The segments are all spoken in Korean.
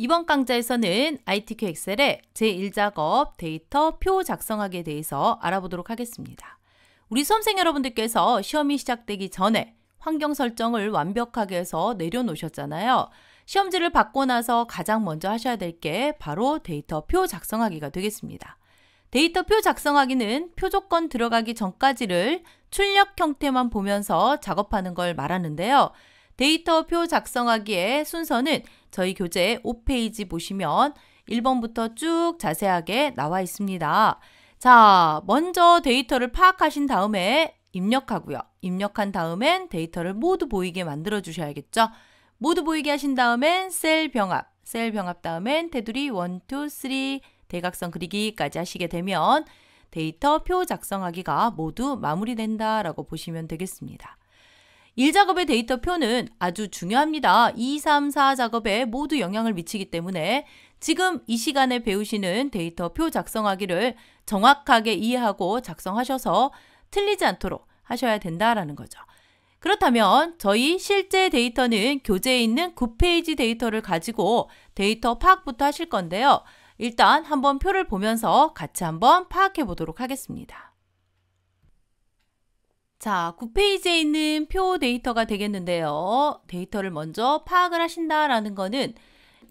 이번 강좌에서는 ITQ 엑셀의 제1작업 데이터 표 작성하기에 대해서 알아보도록 하겠습니다. 우리 수험생 여러분들께서 시험이 시작되기 전에 환경 설정을 완벽하게 해서 내려놓으셨잖아요. 시험지를 받고 나서 가장 먼저 하셔야 될 게 바로 데이터 표 작성하기가 되겠습니다. 데이터 표 작성하기는 표조건 들어가기 전까지를 출력 형태만 보면서 작업하는 걸 말하는데요. 데이터표 작성하기의 순서는 저희 교재 5페이지 보시면 1번부터 쭉 자세하게 나와 있습니다. 자, 먼저 데이터를 파악하신 다음에 입력하고요. 입력한 다음엔 데이터를 모두 보이게 만들어 주셔야겠죠. 모두 보이게 하신 다음엔 셀 병합, 셀 병합 다음엔 테두리 1, 2, 3 대각선 그리기까지 하시게 되면 데이터 표 작성하기가 모두 마무리된다라고 보시면 되겠습니다. 1작업의 데이터 표는 아주 중요합니다. 2, 3, 4 작업에 모두 영향을 미치기 때문에 지금 이 시간에 배우시는 데이터 표 작성하기를 정확하게 이해하고 작성하셔서 틀리지 않도록 하셔야 된다라는 거죠. 그렇다면 저희 실제 데이터는 교재에 있는 9페이지 데이터를 가지고 데이터 파악부터 하실 건데요. 일단 한번 표를 보면서 같이 한번 파악해 보도록 하겠습니다. 자, 9페이지에 있는 표 데이터가 되겠는데요. 데이터를 먼저 파악을 하신다라는 거는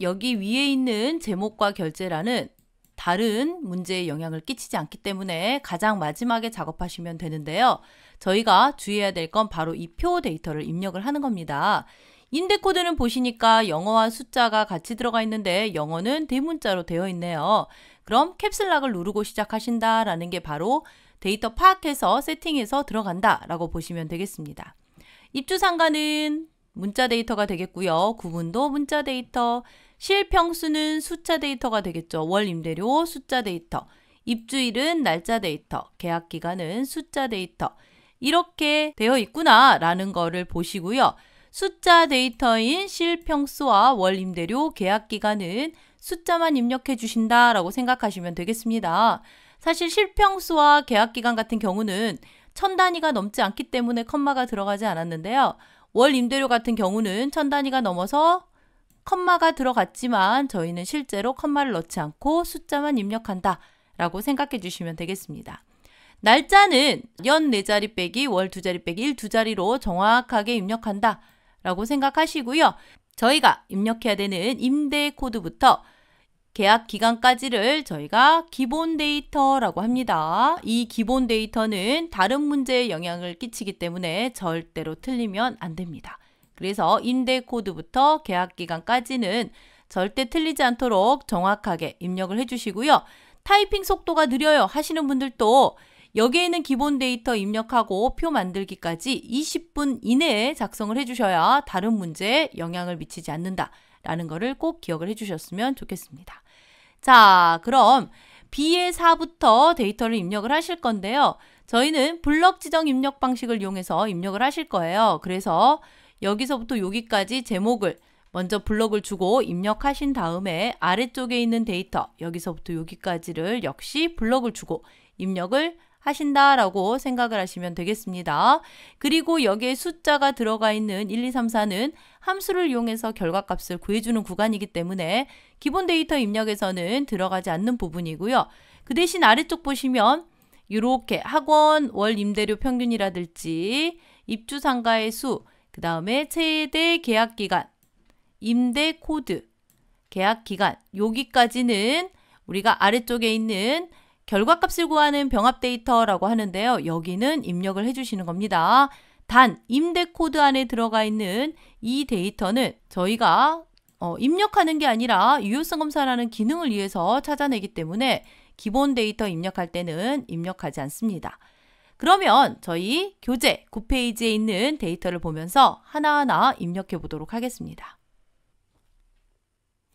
여기 위에 있는 제목과 결제라는 다른 문제에 영향을 끼치지 않기 때문에 가장 마지막에 작업하시면 되는데요. 저희가 주의해야 될 건 바로 이 표 데이터를 입력을 하는 겁니다. 인덱코드는 보시니까 영어와 숫자가 같이 들어가 있는데 영어는 대문자로 되어 있네요. 그럼 캡슬락을 누르고 시작하신다라는 게 바로 데이터 파악해서 세팅해서 들어간다 라고 보시면 되겠습니다. 입주 상가는 문자 데이터가 되겠고요. 구분도 문자 데이터, 실평수는 숫자 데이터가 되겠죠. 월 임대료 숫자 데이터, 입주일은 날짜 데이터, 계약 기간은 숫자 데이터 이렇게 되어 있구나라는 거를 보시고요. 숫자 데이터인 실평수와 월 임대료 계약 기간은 숫자만 입력해 주신다라고 생각하시면 되겠습니다. 사실 실평수와 계약기간 같은 경우는 천 단위가 넘지 않기 때문에 컴마가 들어가지 않았는데요. 월 임대료 같은 경우는 천 단위가 넘어서 컴마가 들어갔지만 저희는 실제로 컴마를 넣지 않고 숫자만 입력한다 라고 생각해 주시면 되겠습니다. 날짜는 연 4자리 빼기 월 2자리 빼기 일 2자리로 정확하게 입력한다 라고 생각하시고요. 저희가 입력해야 되는 임대 코드부터 계약 기간까지를 저희가 기본 데이터라고 합니다. 이 기본 데이터는 다른 문제에 영향을 끼치기 때문에 절대로 틀리면 안 됩니다. 그래서 임대 코드부터 계약 기간까지는 절대 틀리지 않도록 정확하게 입력을 해주시고요. 타이핑 속도가 느려요 하시는 분들도 여기에 있는 기본 데이터 입력하고 표 만들기까지 20분 이내에 작성을 해주셔야 다른 문제에 영향을 미치지 않는다라는 것을 꼭 기억을 해주셨으면 좋겠습니다. 자, 그럼 B의 4부터 데이터를 입력을 하실 건데요. 저희는 블럭 지정 입력 방식을 이용해서 입력을 하실 거예요. 그래서 여기서부터 여기까지 제목을 먼저 블럭을 주고 입력하신 다음에 아래쪽에 있는 데이터 여기서부터 여기까지를 역시 블럭을 주고 입력을 하신다라고 생각을 하시면 되겠습니다. 그리고 여기에 숫자가 들어가 있는 1, 2, 3, 4는 함수를 이용해서 결과값을 구해주는 구간이기 때문에 기본 데이터 입력에서는 들어가지 않는 부분이고요. 그 대신 아래쪽 보시면 이렇게 학원 월 임대료 평균이라든지 입주 상가의 수, 그 다음에 최대 계약 기간, 임대 코드, 계약 기간 여기까지는 우리가 아래쪽에 있는 결과값을 구하는 병합 데이터라고 하는데요. 여기는 입력을 해주시는 겁니다. 단 임대 코드 안에 들어가 있는 이 데이터는 저희가 어, 입력하는 게 아니라 유효성 검사라는 기능을 위해서 찾아내기 때문에 기본 데이터 입력할 때는 입력하지 않습니다. 그러면 저희 교재 9페이지에 있는 데이터를 보면서 하나하나 입력해 보도록 하겠습니다.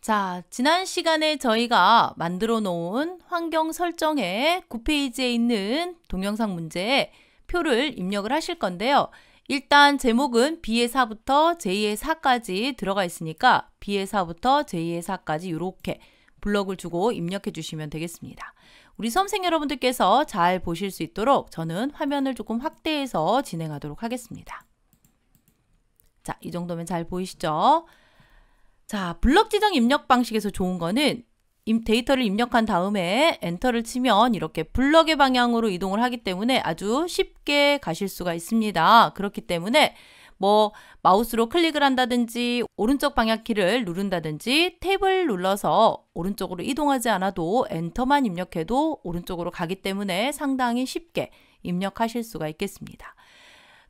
자, 지난 시간에 저희가 만들어 놓은 환경 설정의 9페이지에 있는 동영상 문제에 표를 입력을 하실 건데요. 일단 제목은 B의 4부터 J의 4까지 들어가 있으니까 B의 4부터 J의 4까지 이렇게 블럭을 주고 입력해 주시면 되겠습니다. 우리 수험생 여러분들께서 잘 보실 수 있도록 저는 화면을 조금 확대해서 진행하도록 하겠습니다. 자, 이 정도면 잘 보이시죠? 자, 블럭 지정 입력 방식에서 좋은 거는 데이터를 입력한 다음에 엔터를 치면 이렇게 블럭의 방향으로 이동을 하기 때문에 아주 쉽게 가실 수가 있습니다. 그렇기 때문에 뭐 마우스로 클릭을 한다든지 오른쪽 방향키를 누른다든지 탭을 눌러서 오른쪽으로 이동하지 않아도 엔터만 입력해도 오른쪽으로 가기 때문에 상당히 쉽게 입력하실 수가 있겠습니다.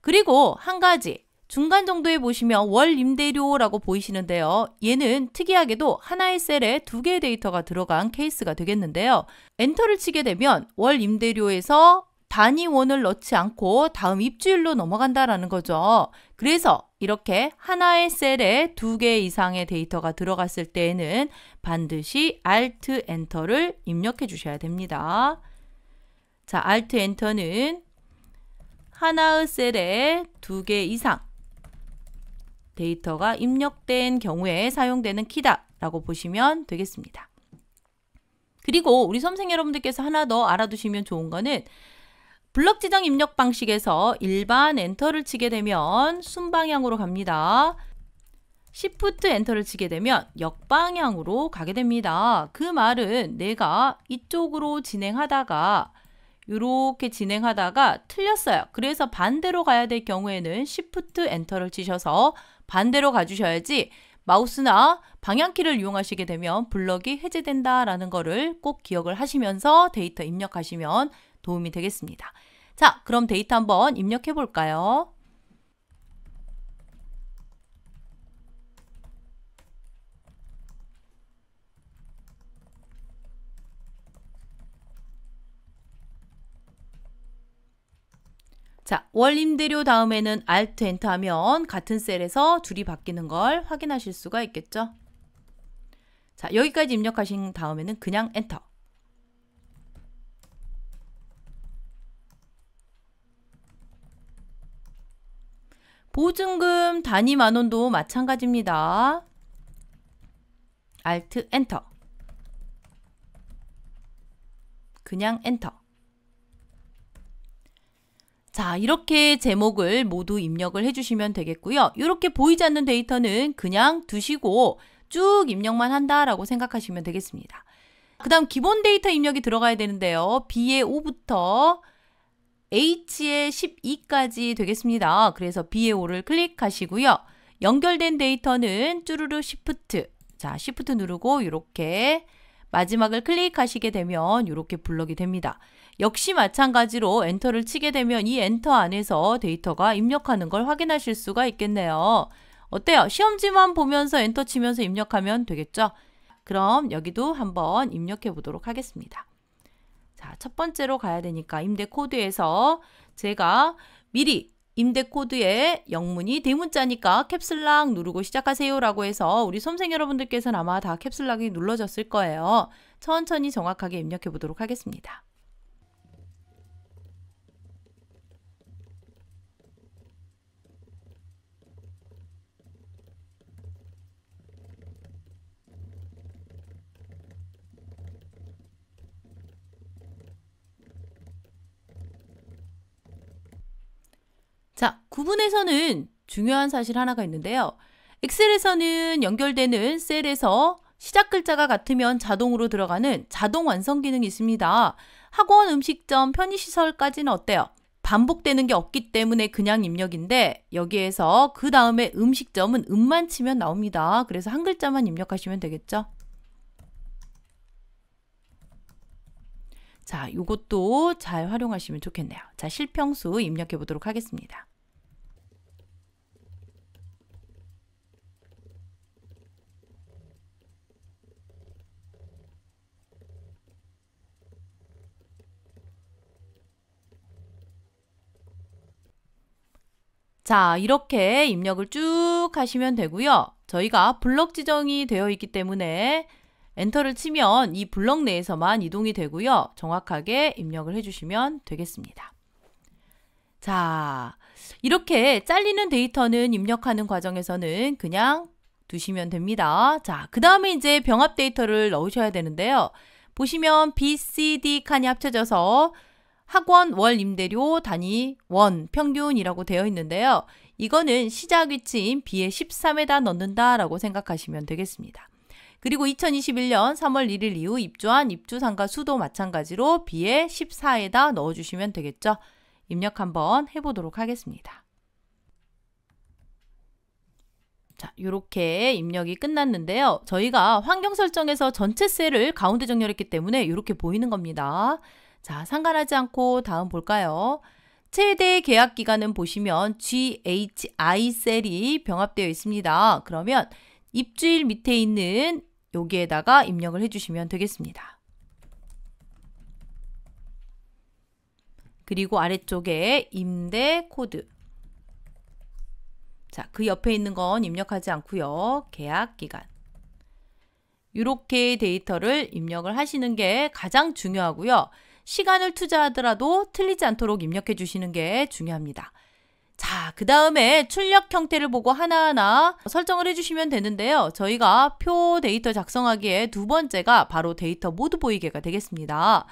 그리고 한 가지 중간 정도에 보시면 월 임대료라고 보이시는데요. 얘는 특이하게도 하나의 셀에 두 개의 데이터가 들어간 케이스가 되겠는데요. 엔터를 치게 되면 월 임대료에서 단위원을 넣지 않고 다음 입주일로 넘어간다라는 거죠. 그래서 이렇게 하나의 셀에 두 개 이상의 데이터가 들어갔을 때에는 반드시 Alt Enter를 입력해 주셔야 됩니다. 자, Alt Enter는 하나의 셀에 두 개 이상 데이터가 입력된 경우에 사용되는 키다라고 보시면 되겠습니다. 그리고 우리 선생 여러분들께서 하나 더 알아두시면 좋은 거는 블럭 지정 입력 방식에서 일반 엔터를 치게 되면 순방향으로 갑니다. 시프트 엔터를 치게 되면 역방향으로 가게 됩니다. 그 말은 내가 이쪽으로 진행하다가 이렇게 진행하다가 틀렸어요. 그래서 반대로 가야 될 경우에는 시프트 엔터를 치셔서 반대로 가주셔야지 마우스나 방향키를 이용하시게 되면 블럭이 해제된다라는 거를 꼭 기억을 하시면서 데이터 입력하시면 도움이 되겠습니다. 자, 그럼 데이터 한번 입력해 볼까요? 자, 월임대료 다음에는 Alt Enter 하면 같은 셀에서 줄이 바뀌는 걸 확인하실 수가 있겠죠. 자, 여기까지 입력하신 다음에는 그냥 엔터. 보증금 단위 만원도 마찬가지입니다. Alt Enter. 그냥 엔터. 자, 이렇게 제목을 모두 입력을 해주시면 되겠고요. 이렇게 보이지 않는 데이터는 그냥 두시고 쭉 입력만 한다라고 생각하시면 되겠습니다. 그 다음 기본 데이터 입력이 들어가야 되는데요. B의 5부터 H의 12까지 되겠습니다. 그래서 B의 5를 클릭하시고요. 연결된 데이터는 쭈루루 시프트 자 시프트 누르고 이렇게 마지막을 클릭하시게 되면 이렇게 블럭이 됩니다. 역시 마찬가지로 엔터를 치게 되면 이 엔터 안에서 데이터가 입력하는 걸 확인하실 수가 있겠네요. 어때요? 시험지만 보면서 엔터 치면서 입력하면 되겠죠? 그럼 여기도 한번 입력해 보도록 하겠습니다. 자, 첫 번째로 가야 되니까 임대 코드에서 제가 미리 임대 코드에 영문이 대문자니까 캡슬락 누르고 시작하세요라고 해서 우리 선험생 여러분들께서는 아마 다캡슬락이 눌러졌을 거예요. 천천히 정확하게 입력해 보도록 하겠습니다. 구분에서는 중요한 사실 하나가 있는데요. 엑셀에서는 연결되는 셀에서 시작 글자가 같으면 자동으로 들어가는 자동 완성 기능이 있습니다. 학원, 음식점, 편의시설까지는 어때요? 반복되는 게 없기 때문에 그냥 입력인데 여기에서 그 다음에 음식점은 음만 치면 나옵니다. 그래서 한 글자만 입력하시면 되겠죠. 자, 이것도 잘 활용하시면 좋겠네요. 자, 실평수 입력해 보도록 하겠습니다. 자, 이렇게 입력을 쭉 하시면 되고요. 저희가 블럭 지정이 되어 있기 때문에 엔터를 치면 이 블럭 내에서만 이동이 되고요. 정확하게 입력을 해주시면 되겠습니다. 자, 이렇게 잘리는 데이터는 입력하는 과정에서는 그냥 두시면 됩니다. 자, 그 다음에 이제 병합 데이터를 넣으셔야 되는데요. 보시면 B, C, D 칸이 합쳐져서 학원 월 임대료 단위 원 평균이라고 되어 있는데요. 이거는 시작 위치인 b 에 13에다 넣는다라고 생각하시면 되겠습니다. 그리고 2021년 3월 1일 이후 입주한 입주상가 수도 마찬가지로 b 에 14에다 넣어주시면 되겠죠. 입력 한번 해보도록 하겠습니다. 자, 이렇게 입력이 끝났는데요. 저희가 환경 설정에서 전체 셀을 가운데 정렬했기 때문에 이렇게 보이는 겁니다. 자, 상관하지 않고 다음 볼까요? 최대 계약 기간은 보시면 GHI 셀이 병합되어 있습니다. 그러면 입주일 밑에 있는 여기에다가 입력을 해주시면 되겠습니다. 그리고 아래쪽에 임대 코드 자, 그 옆에 있는 건 입력하지 않고요. 계약 기간 이렇게 데이터를 입력을 하시는 게 가장 중요하고요. 시간을 투자하더라도 틀리지 않도록 입력해 주시는 게 중요합니다. 자, 그 다음에 출력 형태를 보고 하나하나 설정을 해주시면 되는데요. 저희가 표 데이터 작성하기에 두 번째가 바로 데이터 모두 보이게가 되겠습니다.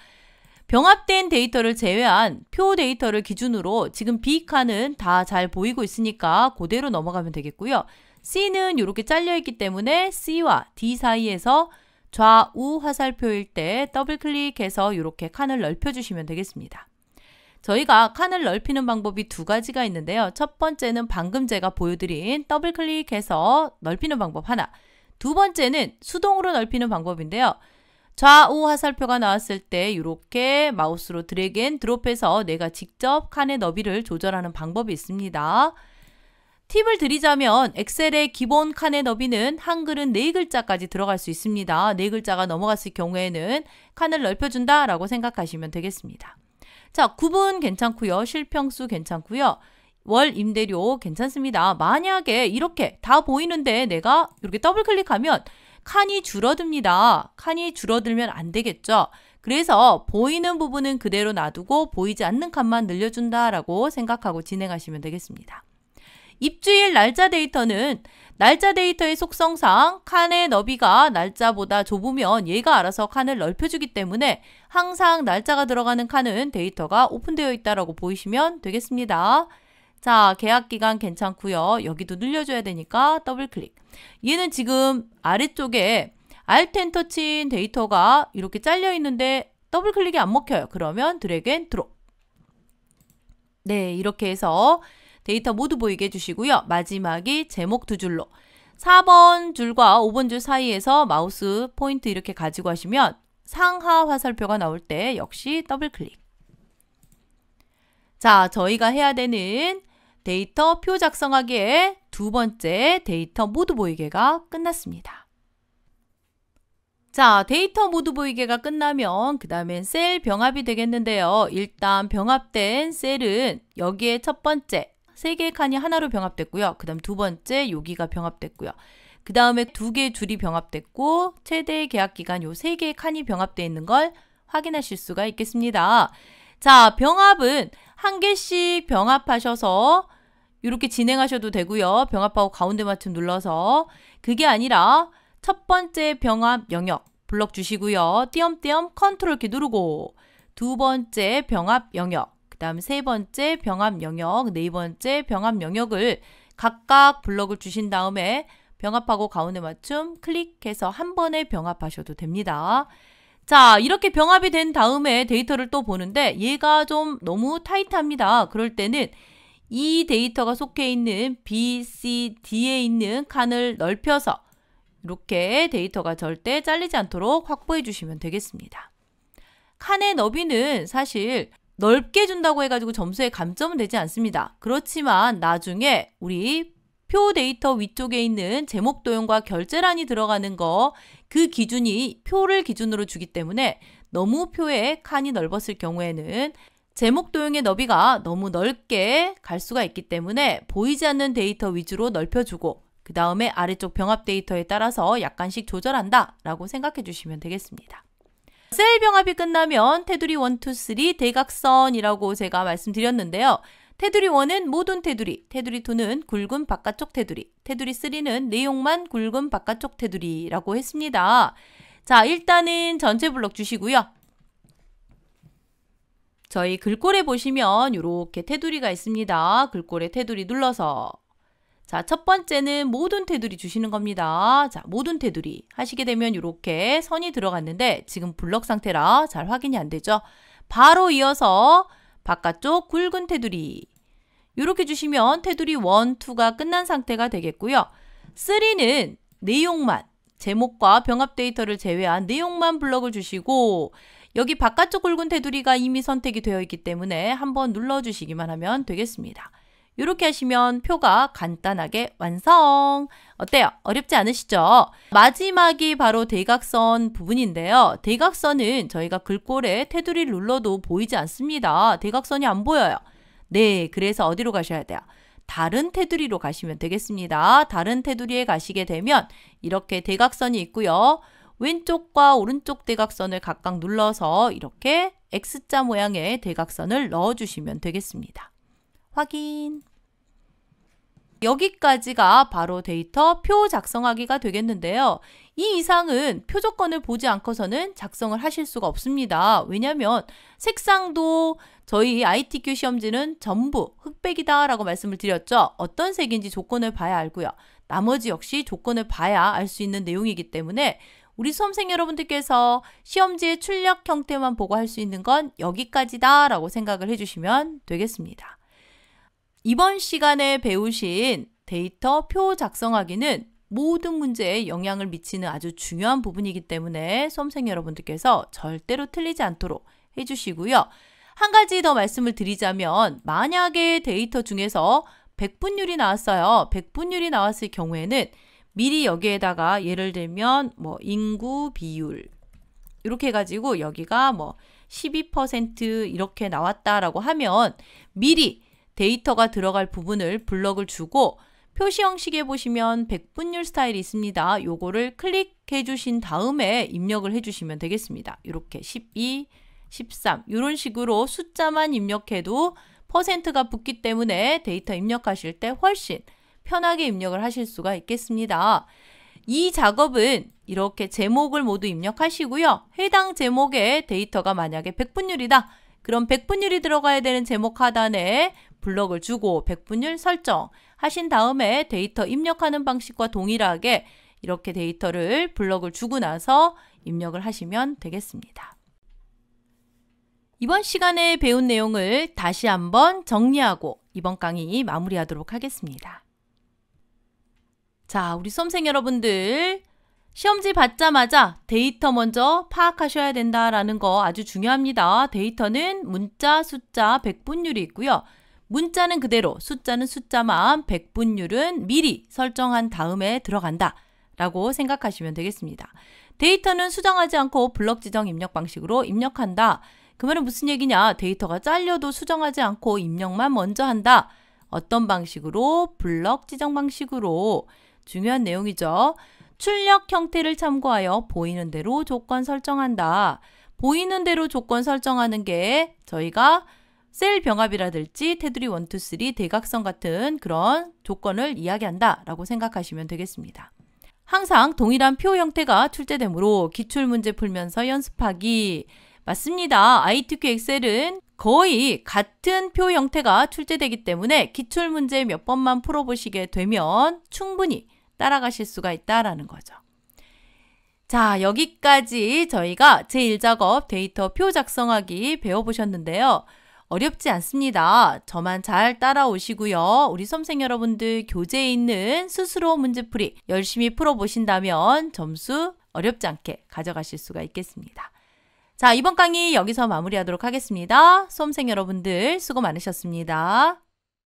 병합된 데이터를 제외한 표 데이터를 기준으로 지금 B 칸은 다 잘 보이고 있으니까 그대로 넘어가면 되겠고요. C는 이렇게 잘려 있기 때문에 C와 D 사이에서 좌우 화살표일 때 더블 클릭해서 이렇게 칸을 넓혀주시면 되겠습니다. 저희가 칸을 넓히는 방법이 두 가지가 있는데요. 첫 번째는 방금 제가 보여드린 더블 클릭해서 넓히는 방법 하나. 두 번째는 수동으로 넓히는 방법인데요. 좌우 화살표가 나왔을 때 이렇게 마우스로 드래그 앤 드롭해서 내가 직접 칸의 너비를 조절하는 방법이 있습니다. 팁을 드리자면 엑셀의 기본 칸의 너비는 한글은 네글자까지 들어갈 수 있습니다. 네글자가 넘어갔을 경우에는 칸을 넓혀준다 라고 생각하시면 되겠습니다. 자, 구분 괜찮고요. 실평수 괜찮고요. 월 임대료 괜찮습니다. 만약에 이렇게 다 보이는데 내가 이렇게 더블 클릭하면 칸이 줄어듭니다. 칸이 줄어들면 안 되겠죠. 그래서 보이는 부분은 그대로 놔두고 보이지 않는 칸만 늘려준다라고 생각하고 진행하시면 되겠습니다. 입주일 날짜 데이터는 날짜 데이터의 속성상 칸의 너비가 날짜보다 좁으면 얘가 알아서 칸을 넓혀주기 때문에 항상 날짜가 들어가는 칸은 데이터가 오픈되어 있다라고 보이시면 되겠습니다. 자, 계약 기간 괜찮고요. 여기도 늘려줘야 되니까 더블 클릭. 얘는 지금 아래쪽에 알텐 t 터치 데이터가 이렇게 잘려 있는데 더블 클릭이 안 먹혀요. 그러면 드래그 앤 드롭. 네, 이렇게 해서 데이터 모두 보이게 해주시고요. 마지막이 제목 두 줄로 4번 줄과 5번 줄 사이에서 마우스 포인트 이렇게 가지고 하시면 상하 화살표가 나올 때 역시 더블 클릭. 자, 저희가 해야 되는 데이터 표작성하기에두 번째 데이터 모두 보이게가 끝났습니다. 자, 데이터 모두 보이게가 끝나면 그 다음엔 셀 병합이 되겠는데요. 일단 병합된 셀은 여기에 첫 번째 세 개의 칸이 하나로 병합됐고요. 그 다음 두 번째 여기가 병합됐고요. 그 다음에 두 개의 줄이 병합됐고 최대 계약 기간 요 세 개의 칸이 병합되어 있는 걸 확인하실 수가 있겠습니다. 자, 병합은 한 개씩 병합하셔서 이렇게 진행하셔도 되고요. 병합하고 가운데 맞춤 눌러서 그게 아니라 첫 번째 병합 영역 블럭 주시고요. 띄엄띄엄 컨트롤 키 누르고 두 번째 병합 영역 다음 세 번째 병합 영역, 네 번째 병합 영역을 각각 블럭을 주신 다음에 병합하고 가운데 맞춤 클릭해서 한 번에 병합하셔도 됩니다. 자 이렇게 병합이 된 다음에 데이터를 또 보는데 얘가 좀 너무 타이트합니다. 그럴 때는 이 데이터가 속해 있는 B, C, D에 있는 칸을 넓혀서 이렇게 데이터가 절대 잘리지 않도록 확보해 주시면 되겠습니다. 칸의 너비는 사실 넓게 준다고 해가지고 점수에 감점은 되지 않습니다. 그렇지만 나중에 우리 표 데이터 위쪽에 있는 제목 도형과 결제란이 들어가는 거 그 기준이 표를 기준으로 주기 때문에 너무 표의 칸이 넓었을 경우에는 제목 도형의 너비가 너무 넓게 갈 수가 있기 때문에 보이지 않는 데이터 위주로 넓혀주고 그 다음에 아래쪽 병합 데이터에 따라서 약간씩 조절한다 라고 생각해 주시면 되겠습니다. 셀 병합이 끝나면 테두리 1, 2, 3 대각선이라고 제가 말씀드렸는데요. 테두리 1은 모든 테두리, 테두리 2는 굵은 바깥쪽 테두리, 테두리 3는 내용만 굵은 바깥쪽 테두리라고 했습니다. 자, 일단은 전체 블럭 주시고요. 저희 글꼴에 보시면 이렇게 테두리가 있습니다. 글꼴에 테두리 눌러서 자, 첫 번째는 모든 테두리 주시는 겁니다. 자, 모든 테두리 하시게 되면 이렇게 선이 들어갔는데 지금 블럭 상태라 잘 확인이 안 되죠. 바로 이어서 바깥쪽 굵은 테두리 이렇게 주시면 테두리 1, 2가 끝난 상태가 되겠고요. 3는 내용만 제목과 병합 데이터를 제외한 내용만 블럭을 주시고 여기 바깥쪽 굵은 테두리가 이미 선택이 되어 있기 때문에 한번 눌러주시기만 하면 되겠습니다. 이렇게 하시면 표가 간단하게 완성! 어때요? 어렵지 않으시죠? 마지막이 바로 대각선 부분인데요. 대각선은 저희가 글꼴에 테두리를 눌러도 보이지 않습니다. 대각선이 안 보여요. 네, 그래서 어디로 가셔야 돼요? 다른 테두리로 가시면 되겠습니다. 다른 테두리에 가시게 되면 이렇게 대각선이 있고요. 왼쪽과 오른쪽 대각선을 각각 눌러서 이렇게 X자 모양의 대각선을 넣어주시면 되겠습니다. 확인. 여기까지가 바로 데이터 표 작성하기가 되겠는데요. 이 이상은 표 조건을 보지 않고서는 작성을 하실 수가 없습니다. 왜냐하면 색상도 저희 ITQ 시험지는 전부 흑백이다 라고 말씀을 드렸죠. 어떤 색인지 조건을 봐야 알고요. 나머지 역시 조건을 봐야 알 수 있는 내용이기 때문에 우리 수험생 여러분들께서 시험지의 출력 형태만 보고 할 수 있는 건 여기까지다 라고 생각을 해주시면 되겠습니다. 이번 시간에 배우신 데이터 표 작성하기는 모든 문제에 영향을 미치는 아주 중요한 부분이기 때문에 수험생 여러분들께서 절대로 틀리지 않도록 해주시고요. 한 가지 더 말씀을 드리자면 만약에 데이터 중에서 백분율이 나왔어요. 백분율이 나왔을 경우에는 미리 여기에다가 예를 들면 뭐 인구 비율 이렇게 해가지고 여기가 뭐 12% 이렇게 나왔다라고 하면 미리 데이터가 들어갈 부분을 블럭을 주고 표시 형식에 보시면 백분율 스타일이 있습니다. 요거를 클릭해 주신 다음에 입력을 해 주시면 되겠습니다. 이렇게 12, 13 이런 식으로 숫자만 입력해도 퍼센트가 붙기 때문에 데이터 입력하실 때 훨씬 편하게 입력을 하실 수가 있겠습니다. 이 작업은 이렇게 제목을 모두 입력하시고요. 해당 제목에 데이터가 만약에 백분율이다. 그럼 백분율이 들어가야 되는 제목 하단에 블럭을 주고 백분율 설정 하신 다음에 데이터 입력하는 방식과 동일하게 이렇게 데이터를 블럭을 주고 나서 입력을 하시면 되겠습니다. 이번 시간에 배운 내용을 다시 한번 정리하고 이번 강의 마무리하도록 하겠습니다. 자, 우리 수험생 여러분들 시험지 받자마자 데이터 먼저 파악하셔야 된다라는 거 아주 중요합니다. 데이터는 문자, 숫자, 백분율이 있고요. 문자는 그대로 숫자는 숫자만 백분율은 미리 설정한 다음에 들어간다 라고 생각하시면 되겠습니다. 데이터는 수정하지 않고 블럭 지정 입력 방식으로 입력한다. 그 말은 무슨 얘기냐? 데이터가 잘려도 수정하지 않고 입력만 먼저 한다. 어떤 방식으로? 블럭 지정 방식으로. 중요한 내용이죠. 출력 형태를 참고하여 보이는 대로 조건 설정한다. 보이는 대로 조건 설정하는 게 저희가 셀 병합이라든지 테두리 1, 2, 3 대각선 같은 그런 조건을 이야기한다라고 생각하시면 되겠습니다. 항상 동일한 표 형태가 출제되므로 기출문제 풀면서 연습하기 맞습니다. ITQ 엑셀은 거의 같은 표 형태가 출제되기 때문에 기출문제 몇 번만 풀어보시게 되면 충분히 따라가실 수가 있다라는 거죠. 자, 여기까지 저희가 제1작업 데이터 표 작성하기 배워보셨는데요. 어렵지 않습니다. 저만 잘 따라오시고요. 우리 선생 여러분들 교재에 있는 스스로 문제풀이 열심히 풀어보신다면 점수 어렵지 않게 가져가실 수가 있겠습니다. 자, 이번 강의 여기서 마무리하도록 하겠습니다. 수험생 여러분들 수고 많으셨습니다.